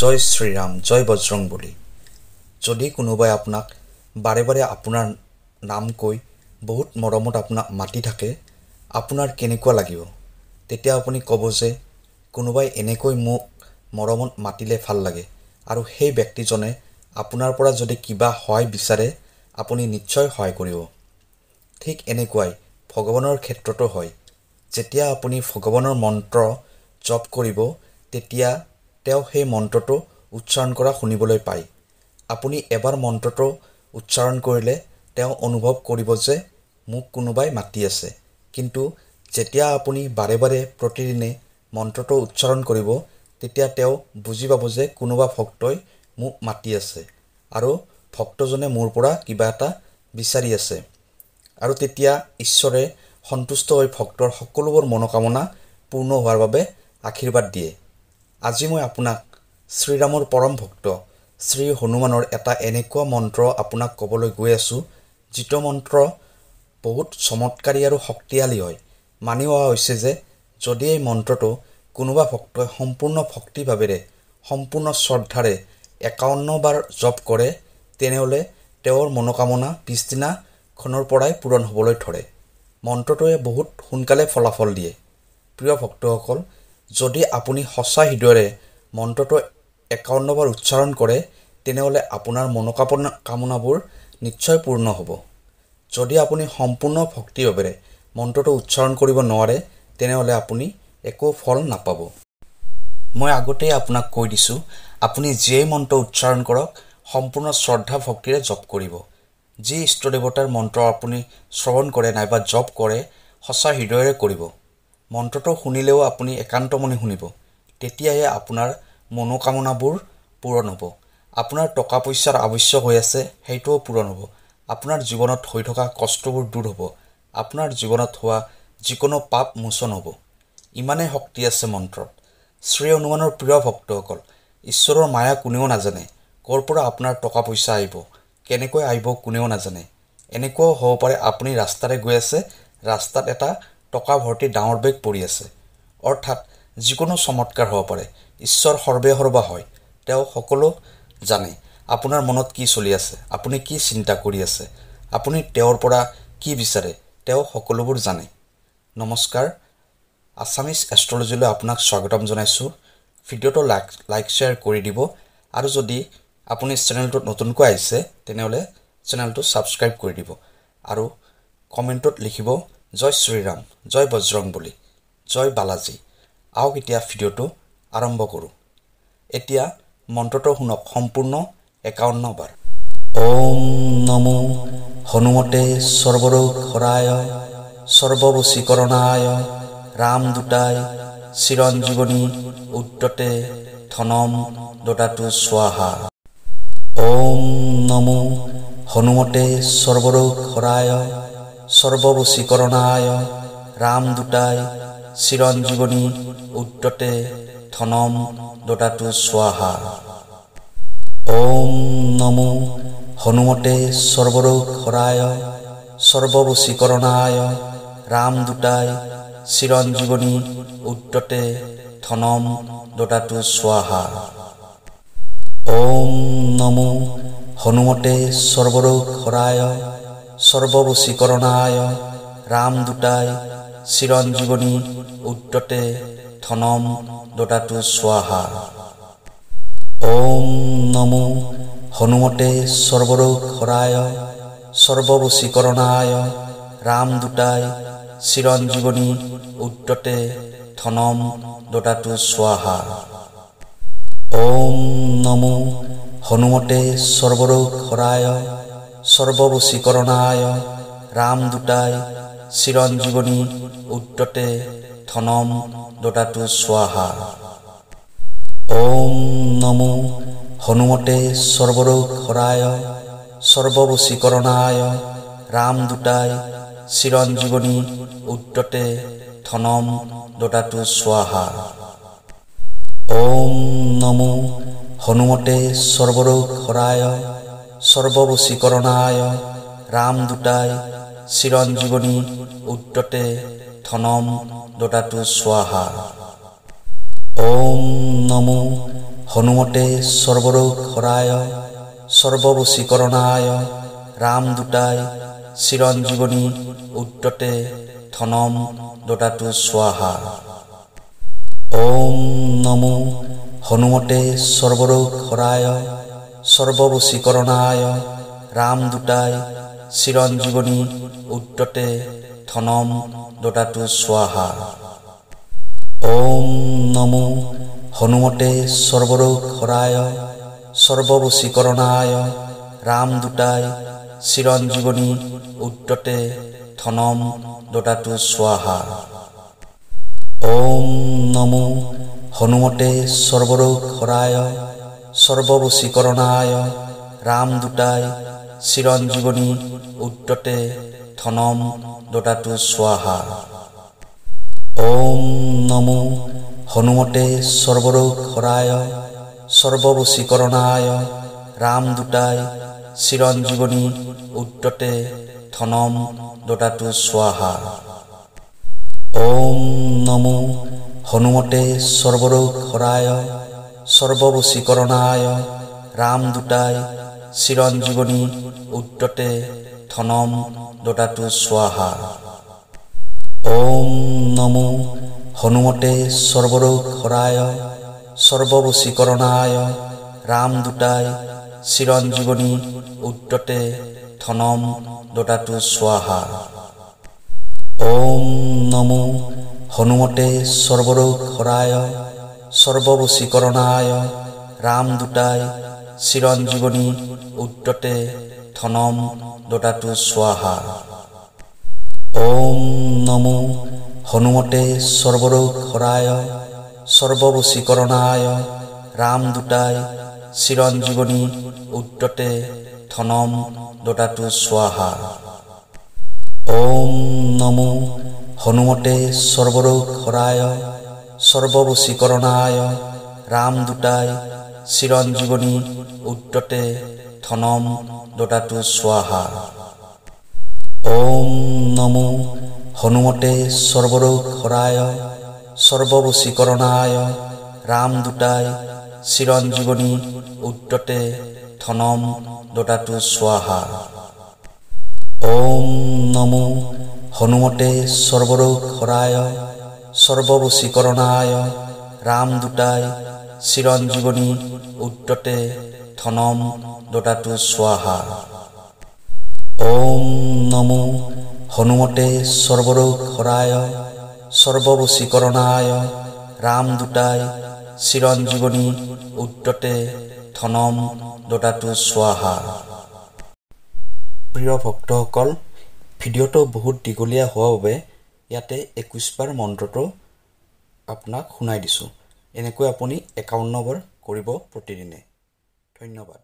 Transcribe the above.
জয় শ্ৰীৰাম জয় বজ্ৰং বুলি যদি কোনোবাই আপোনাক বাৰে বাৰে আপোনাৰ নাম কৈ বহুত মৰমত আপোনাক মাতি থাকে আপোনাৰ কেনেকুৱা লাগিব তেতিয়া আপুনি ক'ব যে কোনোবাই এনেকৈ মোক মৰমত মাতিলে ভাল লাগে আৰু সেই ব্যক্তিজনে আপোনাৰ পৰা যদি কিবা সহায় বিচাৰে আপুনি নিশ্চয় সহায় কৰিব ঠিক এনেকুৱাই ভগৱানৰ ক্ষেত্ৰতো হয় যেতিয়া আপুনি ভগৱানৰ মন্ত্ৰ জপ কৰিব তেতিয়া তেওঁ সেই মন্ত্ৰটো উচ্চাৰণ কৰা শুনিবলৈ পায় আপুনি এবাৰ মন্ত্ৰটো উচ্চাৰণ কৰিলে তেওঁ অনুভৱ কৰিব যে মোক কোনোবাই মাতি আছে কিন্তু যেতিয়া আপুনি বাৰে বাৰে প্ৰতিদিনে মন্ত্ৰটো উচ্চাৰণ কৰিব তেতিয়া তেওঁ বুজি পাব যে কোনোবা ভক্তই মোক মাতি আছে আৰু ভক্তজনে মোৰ পৰা কিবা এটা বিচাৰি আছে আৰু তেতিয়া ঈশ্বৰে সন্তুষ্ট হৈ ভক্তৰ সকলোবোৰ মনোকামনা পূৰ্ণ হোৱাৰ বাবে আশীৰ্বাদ দিয়ে আজি মই আপোনাক শ্ৰীৰামৰ পৰম ভক্ত শ্ৰী হনুমানৰ এটা এনেকুৱা মন্ত্ৰ আপোনাক ক'বলৈ গৈ আছোঁ যিটো মন্ত্ৰ বহুত চমৎকাৰী আৰু শক্তিশালী হয় মানি অহা হৈছে যে যদি এই মন্ত্ৰটো কোনোবা ভক্তই সম্পূৰ্ণ ভক্তিভাৱেৰে সম্পূৰ্ণ শ্ৰদ্ধাৰে একাৱন্নবাৰ জপ কৰে তেনেহ'লে তেওঁৰ মনোকামনা পিছদিনাখনৰ পৰাই পূৰণ হ'বলৈ ধৰে মন্ত্ৰটোৱে বহুত সোনকালে ফলাফল দিয়ে প্ৰিয় ভক্তসকল যদি আপুনি সঁচা হৃদয়েৰে মন্ত্ৰটো একাৱন্নবাৰ উচ্চাৰণ কৰে তেনেহ'লে আপোনাৰ মনোকামনা কামনাবোৰ নিশ্চয় পূৰ্ণ হ'ব যদি আপুনি সম্পূৰ্ণ ভক্তিভাৱেৰে মন্ত্ৰটো উচ্চাৰণ কৰিব নোৱাৰে তেনেহ'লে আপুনি একো ফল নাপাব মই আগতেই আপোনাক কৈ দিছোঁ আপুনি যিয়েই মন্ত্ৰ উচ্চাৰণ কৰক সম্পূৰ্ণ শ্ৰদ্ধা ভক্তিৰে জপ কৰিব যি ইষ্টদেৱতাৰ মন্ত্ৰ আপুনি শ্ৰৱণ কৰে নাইবা জপ কৰে সঁচা হৃদয়েৰে কৰিব মন্ত্ৰটো শুনিলেও আপুনি একান্ত মনে শুনিব তেতিয়াহে আপোনাৰ মনোকামনাবোৰ পূৰণ হ'ব আপোনাৰ টকা পইচাৰ আৱশ্যক হৈ আছে সেইটোও পূৰণ হ'ব আপোনাৰ জীৱনত হৈ থকা কষ্টবোৰ দূৰ হ'ব আপোনাৰ জীৱনত হোৱা যিকোনো পাপ মোচন হ'ব ইমানেই শক্তি আছে মন্ত্ৰত শ্ৰী হনুমানৰ প্ৰিয় ভক্তসকল ঈশ্বৰৰ মায়া কোনেও নাজানে ক'ৰ পৰা আপোনাৰ টকা পইচা আহিব কেনেকৈ আহিব কোনেও নাজানে এনেকুৱাও হ'ব পাৰে আপুনি ৰাস্তাৰে গৈ আছে ৰাস্তাত এটা টকা ভৰ্তি ডাঙৰ বেগ পৰি আছে অৰ্থাৎ যিকোনো চমৎকাৰ হ'ব পাৰে ঈশ্বৰ সৰ্বে সৰ্বা হয় তেওঁ সকলো জানে আপোনাৰ মনত কি চলি আছে আপুনি কি চিন্তা কৰি আছে আপুনি তেওঁৰ পৰা কি বিচাৰে তেওঁ সকলোবোৰ জানে নমস্কাৰ আছামিজ এষ্ট্ৰলজিলৈ আপোনাক স্বাগতম জনাইছোঁ ভিডিঅ'টো লাইক লাইক শ্বেয়াৰ কৰি দিব আৰু যদি আপুনি চেনেলটোত নতুনকৈ আহিছে তেনেহ'লে চেনেলটো ছাবস্ক্ৰাইব কৰি দিব আৰু কমেণ্টত লিখিব জয় শ্ৰীৰাম জয় বজৰং বুলি জয় বালাজী আহক এতিয়া ভিডিঅ'টো আৰম্ভ কৰোঁ এতিয়া মন্ত্ৰটো শুনক সম্পূৰ্ণ একাৱন্ন বাৰ ওম নম হনুমতে স্বৰ্বৰোগ হৰায় স্বৰ্বৰুচীকৰণায় ৰাম দুটাই চিৰঞ্জীৱনী উদ্যতে ধনম দোটাটো স্বাহা ওম নম হনুমতে স্বৰ্বৰোগ হৰায় সৰ্বভূষী কৰণায় ৰাম দুটাই চিৰঞ্জীৱনী উদ্যতে ধনম দতাটো স্বাহা ওম নম হনুমতে সৰ্বৰোগ হৰায় সৰ্বভূষী ৰাম দুটাই চিৰঞ্জীৱনী উদ্যতে ধনম দতাটো স্বাহা ওম নম হনুমতে সৰ্বৰোগ হৰায় সৰ্বৰোচী কৰণায় ৰাম দুটাই চিৰঞ্জীৱনী উদ্যতে ধনম দতাটো স্বাহা ঔম নম হনুমতে সৰ্বৰোগ হৰায় সৰ্ববশীকৰণায় কৰণায় ৰাম দুটাই চিৰঞ্জীৱনী উদ্যতে ধনম দতাটো স্বাহা ঔম নম হনুমতে সৰ্বৰোগ হৰায় সৰ্ববশীকৰণায় ৰাম দুটাই চিৰঞ্জীৱনী উদ্ৰতে ধনম দতাটো স্বাহা ঔম নম হনুমতে সৰ্বৰোগ হৰায় সৰ্ববশীকৰণায় ৰাম দুটাই চিৰঞ্জীৱনী উদ্ৰতে ধনম দতাটো স্বাহা ঔম নম হনুমতে সৰ্বৰোগ হৰায় সৰ্ববশীকৰণায় ৰাম দুটাই চিৰঞ্জীৱনী উদ্যতে ধনম দোটাটো স্বাহা ঔম নমো হনুমতে সৰ্বৰোগ হৰায় সৰ্ববশীকৰণায় ৰাম দুটাই চিৰঞ্জীৱনী উদ্যতে ধনম দোটাটো স্বাহা ঔম নম হনুমতে সৰ্বৰোগ হৰায় সৰ্ববশীকৰণায় ৰাম দুটাই চিৰঞ্জীৱনী উদ্ৰতে ধনম দতাটো স্বাহা ঔম নমো হনুমতে সৰ্বৰোগৰায় সৰ্ববশীকৰণায় ৰাম দুটাই চিৰঞ্জীৱনী উদ্ৰতে ধনম দতাটো স্বাহা ঔম নমো হনুমতে সৰ্বৰোগৰায় সৰ্ববশীকৰণায় ৰাম দুটাই চিৰঞ্জীৱনী উদ্ৰতে ধনম দতাটো স্বাহা ওম নম হনুমতে সৰ্বৰোগ হৰায় সৰ্ববশীকৰণায় ৰাম দুটাই চিৰঞ্জীৱনী উদ্ৰতে ধনম দতাটো স্বাহা ওম নম হনুমতে সৰ্বৰোগ হৰায় সৰ্বৰুচিকৰণায় ৰাম দুটাই চিৰঞ্জীৱনী উদ্যতে ধনম দতাটো স্বাহা ওম নমো হনুমতে সৰ্বৰোগ হৰায় সৰ্বৰুচিকৰণায় ৰাম দুটাই চিৰঞ্জীৱনী উদ্যতে ধনম দতাটো স্বাহা ওম নমো হনুমতে সৰ্বৰোগ হৰায় সৰ্ববশীকৰণায় ৰাম দুটাই চিৰঞ্জীৱনী উদ্যতে ধনম দতাটো স্বাহা ঔম নমো হনুমতে সৰ্বৰোগ শৰায় সৰ্ববশীকৰণায় ৰাম দুটাই চিৰঞ্জীৱনী উদ্যতে ধনম দতাটো স্বাহা ঔম নমো হনুমতে সৰ্বৰোগ শৰায় সৰ্ববশী কৰণায় ৰাম দুটাই চিৰঞ্জীৱনী উদ্যতে ধনম দোটাটো চোৱাহা ঔম নমো হনুমতে সৰ্বৰোগ শৰায় সৰ্ববশী ৰাম দুটাই চিৰঞ্জীৱনী উদ্যতে ধনম দোটাটো চোৱাহা ঔম নমো হনুমতে সৰ্বৰোগ শৰায় সৰ্ববশীকৰণায় ৰাম দুটাই চিৰঞ্জীৱনী উদ্ৰতে ধনম দতাটো স্বাহা ওম নম হনুমতে সৰ্বৰোগ হৰায় সৰ্ববশীকৰণায় ৰাম দুটাই চিৰঞ্জীৱনী উদ্ৰতে ধনম দতাটো স্বাহা প্ৰিয় ভক্তসকল ভিডিঅ'টো বহুত দীঘলীয়া হোৱাৰ বাবে ইয়াতে একৈছবাৰ মন্ত্ৰটো আপোনাক শুনাই দিছোঁ এনেকৈ আপুনি একাৱন্নবাৰ কৰিব প্ৰতিদিনে ধন্যবাদ